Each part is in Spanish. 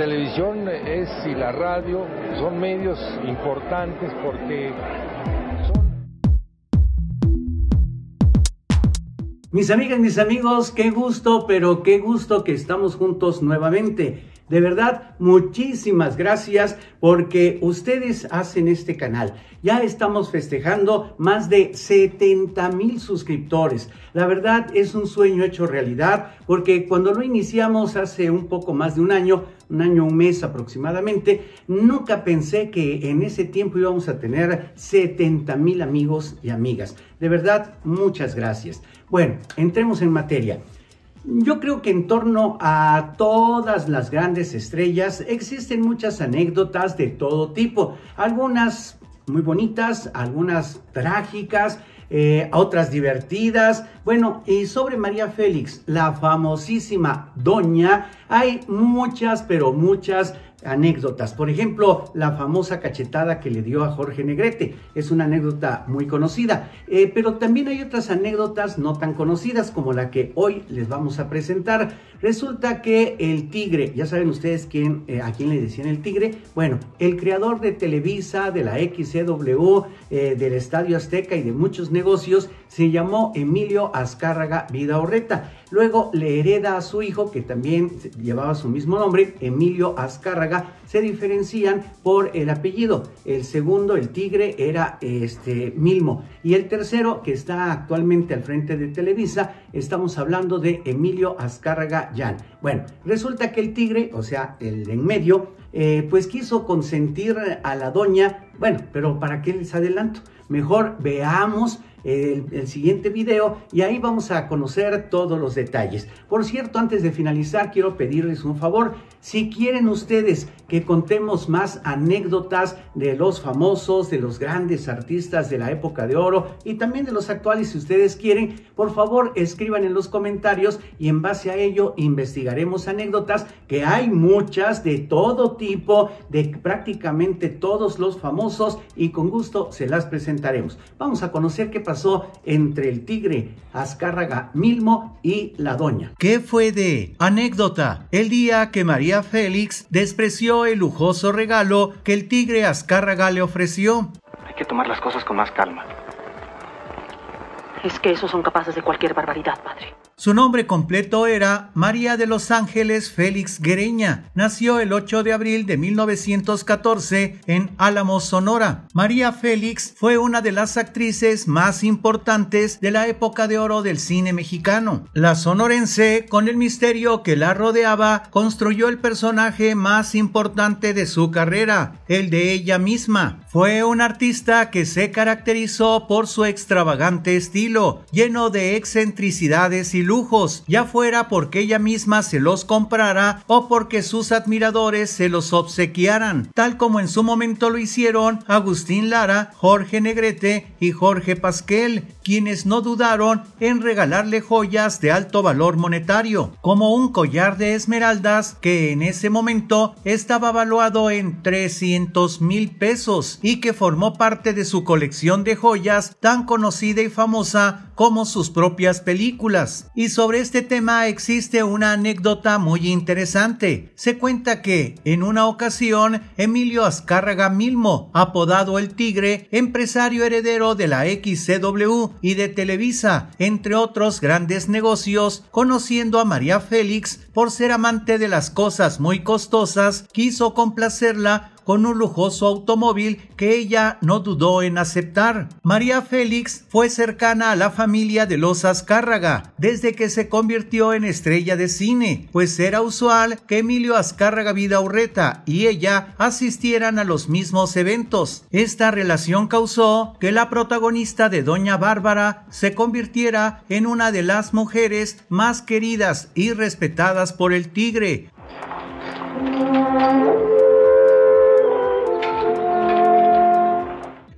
televisión es y la radio son medios importantes porque son... Mis amigas, mis amigos, qué gusto, pero qué gusto que estamos juntos nuevamente. De verdad, muchísimas gracias porque ustedes hacen este canal. Ya estamos festejando más de 70 mil suscriptores. La verdad es un sueño hecho realidad porque cuando lo iniciamos hace un poco más de un año, un año, un mes aproximadamente, nunca pensé que en ese tiempo íbamos a tener 70 mil amigos y amigas. De verdad, muchas gracias. Bueno, entremos en materia. Yo creo que en torno a todas las grandes estrellas existen muchas anécdotas de todo tipo, algunas muy bonitas, algunas trágicas, eh, otras divertidas. Bueno, y sobre María Félix, la famosísima doña, hay muchas, pero muchas anécdotas. Por ejemplo, la famosa cachetada que le dio a Jorge Negrete. Es una anécdota muy conocida. Eh, pero también hay otras anécdotas no tan conocidas como la que hoy les vamos a presentar. Resulta que el tigre, ya saben ustedes quién, eh, a quién le decían el tigre. Bueno, el creador de Televisa, de la XCW, eh, del Estadio Azteca y de muchos negocios, se llamó Emilio Azcárraga Vidaurreta. Luego le hereda a su hijo, que también llevaba su mismo nombre, Emilio Azcárraga se diferencian por el apellido. El segundo, el Tigre, era este Milmo. Y el tercero, que está actualmente al frente de Televisa, estamos hablando de Emilio Azcárraga Jan. Bueno, resulta que el Tigre, o sea, el en medio, eh, pues quiso consentir a la doña bueno, pero ¿para qué les adelanto? Mejor veamos el, siguiente video y ahí vamos a conocer todos los detalles. Por cierto, antes de finalizar, quiero pedirles un favor. Si quieren ustedes que contemos más anécdotas de los famosos, de los grandes artistas de la época de oro y también de los actuales, si ustedes quieren, por favor escriban en los comentarios y en base a ello investigaremos anécdotas que hay muchas de todo tipo, de prácticamente todos los famosos y con gusto se las presentaremos. Vamos a conocer qué pasó entre el tigre Azcárraga Milmo y la doña. ¿Qué fue de anécdota? El día que María Félix despreció el lujoso regalo que el tigre Azcárraga le ofreció. Hay que tomar las cosas con más calma. Es que esos son capaces de cualquier barbaridad, padre. Su nombre completo era María de los Ángeles Félix Guereña. Nació el 8 de abril de 1914 en Álamo, Sonora. María Félix fue una de las actrices más importantes de la época de oro del cine mexicano. La sonorense, con el misterio que la rodeaba, construyó el personaje más importante de su carrera, el de ella misma. Fue un artista que se caracterizó por su extravagante estilo, lleno de excentricidades y lujos, ya fuera porque ella misma se los comprara o porque sus admiradores se los obsequiaran, tal como en su momento lo hicieron Agustín Lara, Jorge Negrete y Jorge Pasquel, quienes no dudaron en regalarle joyas de alto valor monetario, como un collar de esmeraldas que en ese momento estaba valuado en 300 mil pesos y que formó parte de su colección de joyas tan conocida y famosa como sus propias películas. Y sobre este tema existe una anécdota muy interesante. Se cuenta que, en una ocasión, Emilio Azcárraga Milmo, apodado El Tigre, empresario heredero de la XCW y de Televisa, entre otros grandes negocios, conociendo a María Félix por ser amante de las cosas muy costosas, quiso complacerla con un lujoso automóvil que ella no dudó en aceptar. María Félix fue cercana a la familia de los Azcárraga desde que se convirtió en estrella de cine, pues era usual que Emilio Azcárraga Vidaurreta y ella asistieran a los mismos eventos. Esta relación causó que la protagonista de Doña Bárbara se convirtiera en una de las mujeres más queridas y respetadas por el tigre.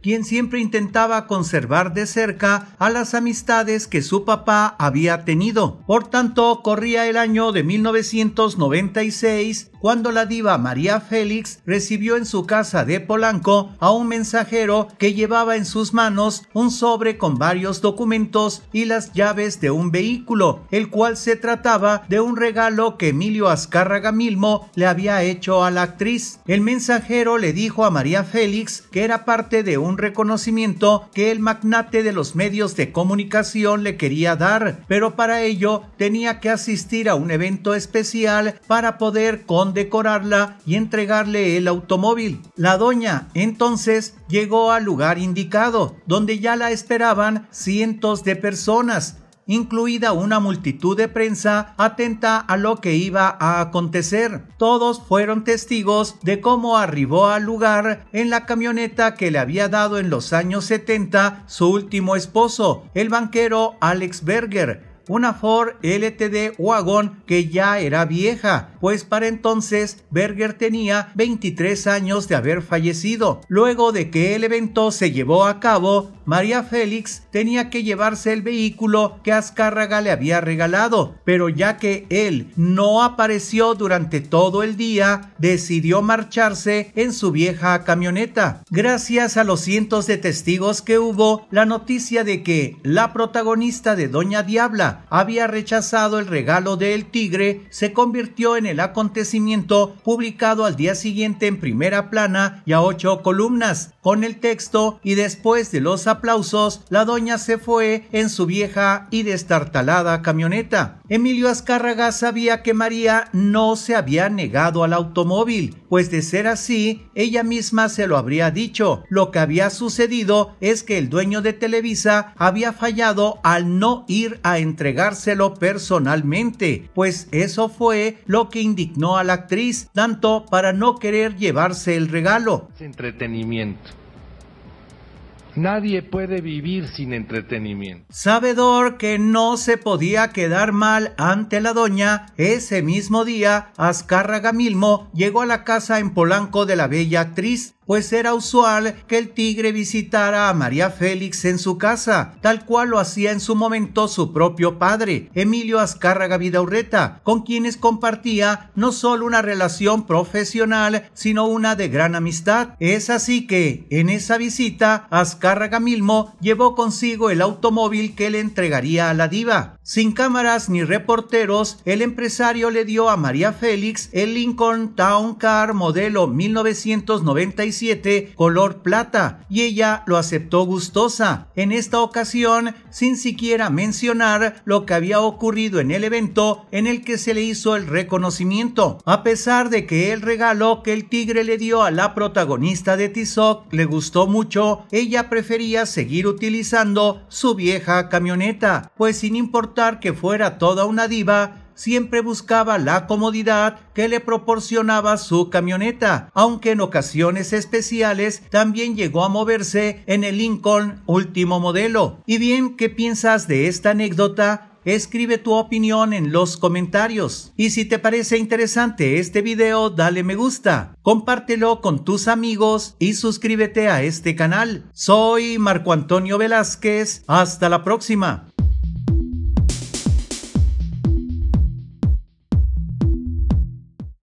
quien siempre intentaba conservar de cerca a las amistades que su papá había tenido. Por tanto, corría el año de 1996 cuando la diva María Félix recibió en su casa de Polanco a un mensajero que llevaba en sus manos un sobre con varios documentos y las llaves de un vehículo, el cual se trataba de un regalo que Emilio Azcárraga Milmo le había hecho a la actriz. El mensajero le dijo a María Félix que era parte de un reconocimiento que el magnate de los medios de comunicación le quería dar, pero para ello tenía que asistir a un evento especial para poder con decorarla y entregarle el automóvil. La doña entonces llegó al lugar indicado, donde ya la esperaban cientos de personas, incluida una multitud de prensa atenta a lo que iba a acontecer. Todos fueron testigos de cómo arribó al lugar en la camioneta que le había dado en los años 70 su último esposo, el banquero Alex Berger, una Ford LTD Wagon que ya era vieja pues para entonces Berger tenía 23 años de haber fallecido. Luego de que el evento se llevó a cabo, María Félix tenía que llevarse el vehículo que Azcárraga le había regalado, pero ya que él no apareció durante todo el día, decidió marcharse en su vieja camioneta. Gracias a los cientos de testigos que hubo, la noticia de que la protagonista de Doña Diabla había rechazado el regalo del tigre se convirtió en el acontecimiento publicado al día siguiente en primera plana y a ocho columnas, con el texto y después de los aplausos, la doña se fue en su vieja y destartalada camioneta. Emilio Azcárraga sabía que María no se había negado al automóvil, pues de ser así, ella misma se lo habría dicho. Lo que había sucedido es que el dueño de Televisa había fallado al no ir a entregárselo personalmente, pues eso fue lo que indignó a la actriz, tanto para no querer llevarse el regalo. Entretenimiento. Nadie puede vivir sin entretenimiento. Sabedor que no se podía quedar mal ante la doña, ese mismo día, Azcárraga Milmo llegó a la casa en Polanco de la bella actriz pues era usual que el tigre visitara a María Félix en su casa, tal cual lo hacía en su momento su propio padre, Emilio Azcárraga Vidaurreta, con quienes compartía no solo una relación profesional, sino una de gran amistad. Es así que, en esa visita, Azcárraga Milmo llevó consigo el automóvil que le entregaría a la diva. Sin cámaras ni reporteros, el empresario le dio a María Félix el Lincoln Town Car modelo 1995 color plata y ella lo aceptó gustosa, en esta ocasión sin siquiera mencionar lo que había ocurrido en el evento en el que se le hizo el reconocimiento, a pesar de que el regalo que el tigre le dio a la protagonista de Tizoc le gustó mucho, ella prefería seguir utilizando su vieja camioneta, pues sin importar que fuera toda una diva, siempre buscaba la comodidad que le proporcionaba su camioneta, aunque en ocasiones especiales también llegó a moverse en el Lincoln último modelo. Y bien, ¿qué piensas de esta anécdota? escribe tu opinión en los comentarios. Y si te parece interesante este video, dale me gusta, compártelo con tus amigos y suscríbete a este canal. Soy Marco Antonio Velázquez, hasta la próxima.